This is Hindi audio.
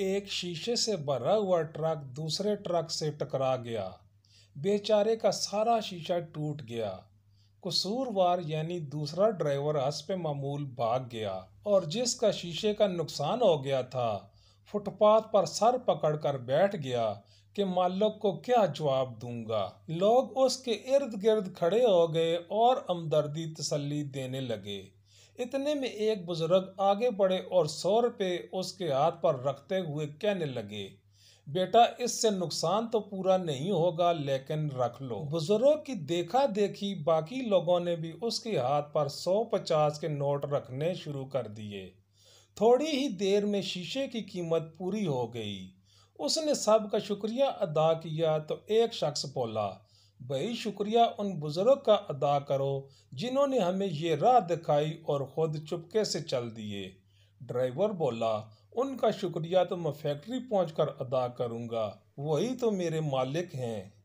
एक शीशे से भरा हुआ ट्रक दूसरे ट्रक से टकरा गया बेचारे का सारा शीशा टूट गया कसूरवार यानी दूसरा ड्राइवर हंस पे मामूल भाग गया और जिसका शीशे का नुकसान हो गया था फुटपाथ पर सर पकड़कर बैठ गया कि मालिक को क्या जवाब दूंगा लोग उसके इर्द गिर्द खड़े हो गए और हमदर्दी तसली देने लगे इतने में एक बुजुर्ग आगे बढ़े और सौ रुपये उसके हाथ पर रखते हुए कहने लगे बेटा इससे नुकसान तो पूरा नहीं होगा लेकिन रख लो बुजुर्गों की देखा देखी बाकी लोगों ने भी उसके हाथ पर सौ पचास के नोट रखने शुरू कर दिए थोड़ी ही देर में शीशे की कीमत पूरी हो गई उसने सब का शुक्रिया अदा किया तो एक शख्स बोला भाई शुक्रिया उन बुज़ुर्ग का अदा करो जिन्होंने हमें ये राह दिखाई और ख़ुद चुपके से चल दिए ड्राइवर बोला उनका शुक्रिया तो मैं फैक्ट्री पहुंचकर अदा करूंगा वही तो मेरे मालिक हैं